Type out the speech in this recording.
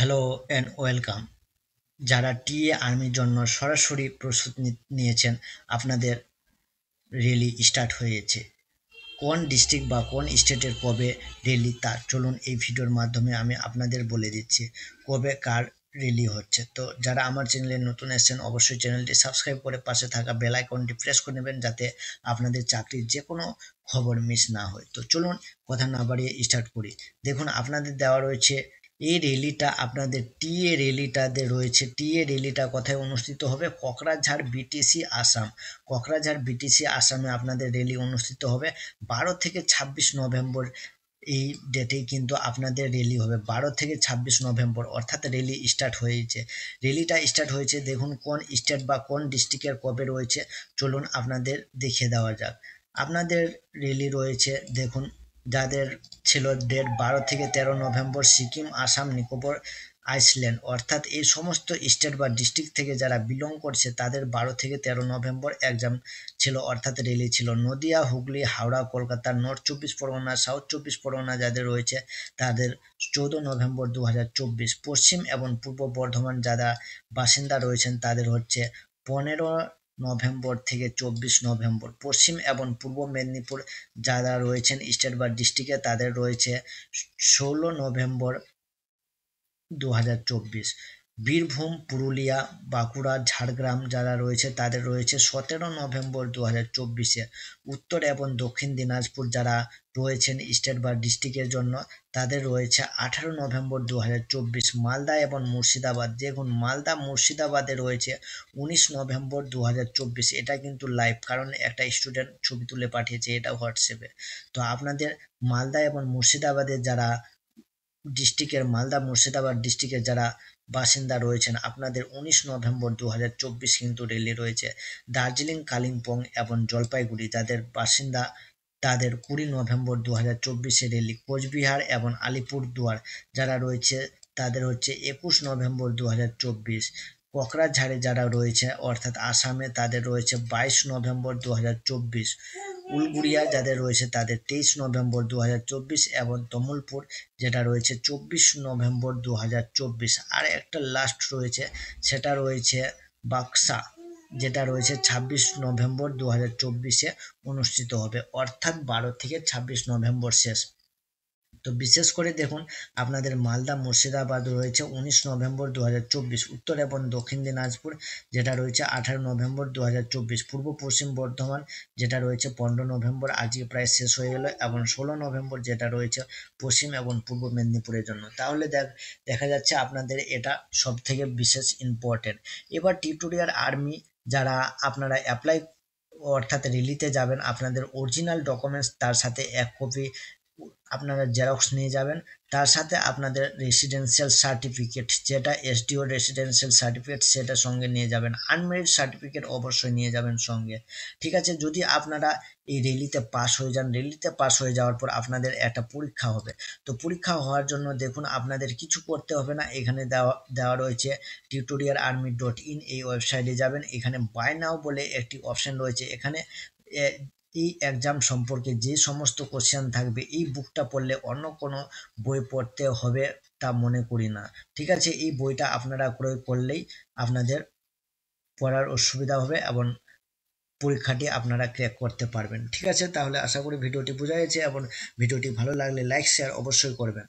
hello and welcome যারা TA আর্মির জন্য সরাসরি প্রস্তুতি নিয়েছেন আপনাদের র্যালি স্টার্ট হয়েছে কোন ডিস্ট্রিক্ট বা কোন স্টেটের কবে র্যালি তা চলুন এই ভিডিওর মাধ্যমে আমি আপনাদের বলে দিচ্ছি কবে কার র্যালি হচ্ছে তো যারা আমার চ্যানেলে নতুন এসেছেন অবশ্যই চ্যানেলটি সাবস্ক্রাইব করে পাশে থাকা বেল আইকনটি প্রেস করে নেবেন যাতে আপনাদের চাকরির যে কোনো খবর মিস না হয় তো চলুন কথা না বাড়িয়ে স্টার্ট করি দেখুন আপনাদের দেওয়া রয়েছে এই র্যালিটা আপনাদের টি টিএ র্যালিটাতে রয়েছে টি এ র্যালিটা কোথায় অনুষ্ঠিত হবে কোকরাঝাড় বিটিসি আসাম কোকরাঝাড় বিটিসি আসামে আপনাদের র্যালি অনুষ্ঠিত হবে বারো থেকে ছাব্বিশ নভেম্বর এই ডেটেই কিন্তু আপনাদের র্যালি হবে বারো থেকে ছাব্বিশ নভেম্বর অর্থাৎ র্যালি স্টার্ট হয়েছে র্যালিটা স্টার্ট হয়েছে দেখুন কোন স্টেট বা কোন ডিস্ট্রিক্টের কবে রয়েছে চলুন আপনাদের দেখিয়ে দেওয়া যাক আপনাদের র্যালি রয়েছে দেখুন যাদের ছিল ডেট বারো থেকে ১৩ নভেম্বর সিকিম আসাম নিকোবর আইসল্যান্ড অর্থাৎ এই সমস্ত স্টেট বা ডিস্ট্রিক্ট থেকে যারা বিলং করছে তাদের বারো থেকে ১৩ নভেম্বর এক্সাম ছিল অর্থাৎ রেলি ছিল নদিয়া হুগলি হাওড়া কলকাতা নর্থ চব্বিশ পরগনা সাউথ চব্বিশ পরগনা যাদের রয়েছে তাদের চৌদ্দ নভেম্বর দু পশ্চিম এবং পূর্ব বর্ধমান যারা বাসিন্দা রয়েছেন তাদের হচ্ছে পনেরো নভেম্বর থেকে চব্বিশ নভেম্বর পশ্চিম এবং পূর্ব মেদিনীপুর যারা রয়েছেন স্টেট বা ডিস্ট্রিক্টে তাদের রয়েছে ষোলো নভেম্বর দু হাজার চব্বিশ বীরভূম পুরুলিয়া বাঁকুড়া ঝাড়গ্রাম যারা রয়েছে তাদের রয়েছে সতেরো নভেম্বর দু হাজার চব্বিশে উত্তর এবং দক্ষিণ দিনাজপুর যারা রয়েছেন স্টেট বা ডিস্ট্রিক্টের জন্য তাদের রয়েছে আঠারো নভেম্বর দু হাজার চব্বিশ মালদা এবং মুর্শিদাবাদ দেখুন মালদা মুর্শিদাবাদে রয়েছে উনিশ নভেম্বর দু হাজার চব্বিশ এটা কিন্তু লাইভ কারণ একটা স্টুডেন্ট ছবি তুলে পাঠিয়েছে এটা হোয়াটসঅ্যাপে তো আপনাদের মালদা এবং মুর্শিদাবাদের যারা ডিস্ট্রিক্টের মালদা মুর্শিদাবাদ ডিস্ট্রিক্টের যারা বাসিন্দা রয়েছেন আপনাদের উনিশ নভেম্বর দু হাজার চব্বিশ কিন্তু রেলি রয়েছে দার্জিলিং কালিম্পং এবং জলপাইগুড়ি তাদের বাসিন্দা তাদের কুড়ি নভেম্বর দু হাজার চব্বিশে রেলি কোচবিহার এবং আলিপুরদুয়ার যারা রয়েছে তাদের হচ্ছে একুশ নভেম্বর দু হাজার চব্বিশ কোকরাঝাড়ে যারা রয়েছে অর্থাৎ আসামে তাদের রয়েছে বাইশ নভেম্বর দু হাজার চব্বিশ উলগুড়িয়া যাদের রয়েছে তাদের তেইশ নভেম্বর দু এবং তমুলপুর যেটা রয়েছে চব্বিশ নভেম্বর দু আর একটা লাস্ট রয়েছে সেটা রয়েছে বাক্সা যেটা রয়েছে ২৬ নভেম্বর দু হাজার অনুষ্ঠিত হবে অর্থাৎ বারো থেকে ২৬ নভেম্বর শেষ তো বিশেষ করে দেখুন আপনাদের মালদা মুর্শিদাবাদ রয়েছে উনিশ নভেম্বর দু উত্তর এবং দক্ষিণ দিনাজপুর যেটা রয়েছে আঠারো নভেম্বর দু পূর্ব পশ্চিম বর্ধমান যেটা রয়েছে পনেরো নভেম্বর আজকে প্রায় শেষ হয়ে গেল এবং ষোলো নভেম্বর যেটা রয়েছে পশ্চিম এবং পূর্ব মেদিনীপুরের জন্য তাহলে দেখ দেখা যাচ্ছে আপনাদের এটা সব থেকে বিশেষ ইম্পর্টেন্ট এবার টিউটোরিয়াল আর্মি যারা আপনারা অ্যাপ্লাই অর্থাৎ রিলিতে যাবেন আপনাদের অরিজিনাল ডকুমেন্টস তার সাথে এক কপি আপনারা জেরক্স নিয়ে যাবেন তার সাথে আপনাদের রেসিডেন্সিয়াল সার্টিফিকেট যেটা এসডিও রেসিডেন্সিয়াল সার্টিফিকেট সেটা সঙ্গে নিয়ে যাবেন আনমেরিড সার্টিফিকেট অবশ্যই নিয়ে যাবেন সঙ্গে ঠিক আছে যদি আপনারা এই রেলিতে পাস হয়ে যান রেলিতে পাস হয়ে যাওয়ার পর আপনাদের একটা পরীক্ষা হবে তো পরীক্ষা হওয়ার জন্য দেখুন আপনাদের কিছু করতে হবে না এখানে দেওয়া দেওয়া রয়েছে টিউটোরিয়াল আর্মি ডট ইন এই ওয়েবসাইটে যাবেন এখানে বাই নাও বলে একটি অপশান রয়েছে এখানে এই এক্সাম সম্পর্কে যে সমস্ত কোশ্চেন থাকবে এই বুকটা পড়লে অন্য কোনো বই পড়তে হবে তা মনে করি না ঠিক আছে এই বইটা আপনারা ক্রয় করলেই আপনাদের পড়ার অসুবিধা হবে এবং পরীক্ষাটি আপনারা ক্র্যাক করতে পারবেন ঠিক আছে তাহলে আশা করি ভিডিওটি বোঝা গেছে এবং ভিডিওটি ভালো লাগলে লাইক শেয়ার অবশ্যই করবেন